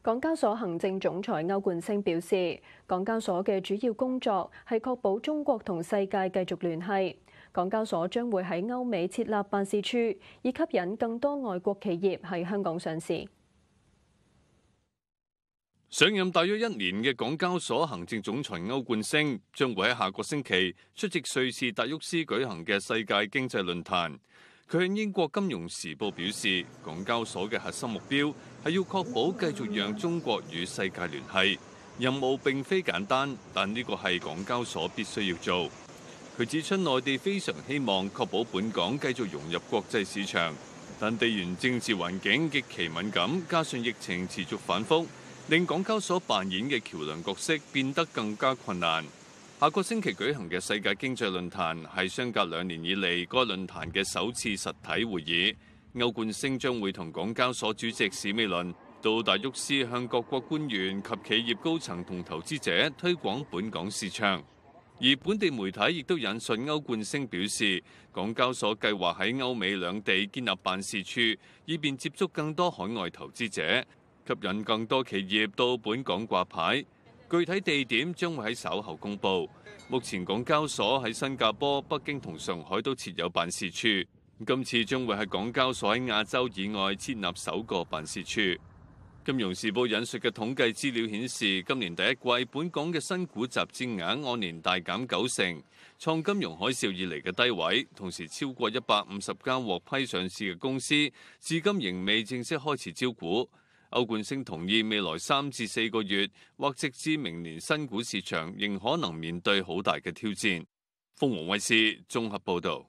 港交所行政总裁欧冠星表示，港交所嘅主要工作係確保中國同世界繼續聯繫。港交所將會喺歐美設立辦事處，以吸引更多外國企業喺香港上市。上任大約一年嘅港交所行政总裁欧冠星将会喺下個星期出席瑞士达沃斯舉行嘅世界經濟論壇。佢向英國金融時報表示，港交所嘅核心目標係要確保繼續讓中國與世界聯繫。任務並非簡單，但呢個係港交所必須要做。佢指出，內地非常希望確保本港繼續融入國際市場，但地緣政治環境極其敏感，加上疫情持續反覆，令港交所扮演嘅橋梁角色變得更加困難。下個星期舉行嘅世界經濟論壇係相隔兩年以嚟，該論壇嘅首次實體會議。歐冠星將會同港交所主席史美倫到大沃斯向各國官員及企業高層同投資者推廣本港市場。而本地媒體亦都引述歐冠星表示，港交所計劃喺歐美兩地建立辦事處，以便接觸更多海外投資者，吸引更多企業到本港掛牌。具體地點將會喺稍後公布。目前港交所喺新加坡、北京同上海都設有辦事處，今次將會喺港交所喺亞洲以外設立首個辦事處。金融時報引述嘅統計資料顯示，今年第一季本港嘅新股集資額按年大減九成，創金融海嘯以嚟嘅低位。同時，超過一百五十間獲批上市嘅公司，至今仍未正式開始招股。欧冠星同意，未来三至四个月或直至明年，新股市场仍可能面对好大嘅挑战。凤凰卫视综合报道。